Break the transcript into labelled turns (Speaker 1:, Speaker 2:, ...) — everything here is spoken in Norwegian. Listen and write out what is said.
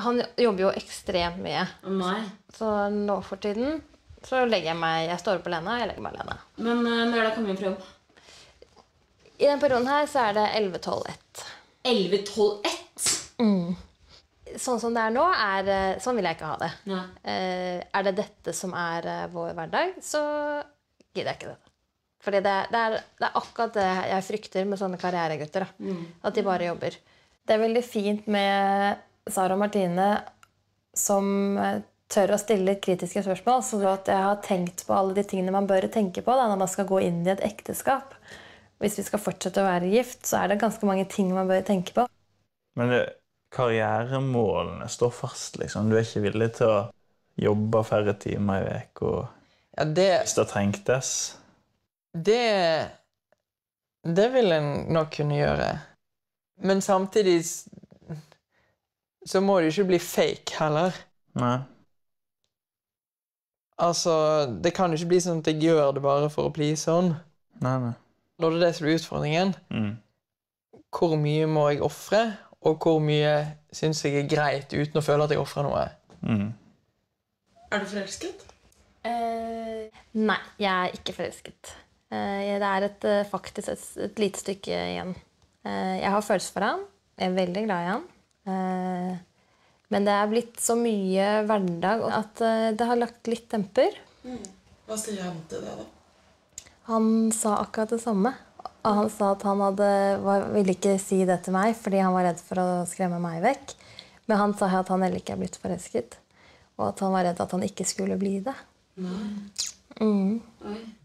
Speaker 1: Han jobber jo ekstremt mye. Nei. Så nå for tiden så legger jeg meg Jeg står opp alene, jeg legger meg alene. Men uh, når er det kommet inn fra jobb? I den perioden her så er det 11-12-1. 11-12-1? Mm. Sånn som det er nå, er, eh, sånn vil jeg ikke ha det. Nei. Eh, er det dette som er vår hverdag, så gidder jeg ikke det. Fordi det, det, er, det er, akkurat det jeg frykter med sånne karrieregutter. Mm. At de bare jobber. Det er veldig fint med Sara og Martine som eh, tør å stille litt kritiske spørsmål. Så at jeg har tenkt på alle de tingene man bør tenke på da, når man skal gå inn i et ekteskap. Hvis vi skal fortsette å være gift, så er det ganske mange ting man bør tenke på.
Speaker 2: Men det, karrieremålene står fast, liksom. Du er ikke villig til å jobbe færre timer i uka ja, hvis det trengtes? Det Det vil en nok kunne gjøre. Men samtidig så må det ikke bli fake heller. Nei. Altså, det kan jo ikke bli sånn at jeg gjør det bare for å please sånn. Nei, nei. Når det er det som blir utfordringen, mm. hvor mye må jeg ofre, og hvor mye syns jeg er greit uten å føle at jeg ofrer noe? Mm. Er du forelsket?
Speaker 1: Uh, nei, jeg er ikke forelsket. Uh, det er et, uh, faktisk et, et, lite stykke igjen. jeg har følelser for han. Jeg er veldig glad i han. Eh, men det er blitt så mye hverdag at eh, det har lagt litt demper. Mm.
Speaker 2: Hva sier han til deg, da?
Speaker 1: Han sa akkurat det samme. Han sa at han hadde, var, ville ikke si det til meg fordi han var redd for å skremme meg vekk. Men han sa at han heller ikke er blitt forelsket, og at han var redd at han ikke skulle bli det. Nei. Mm. Oi.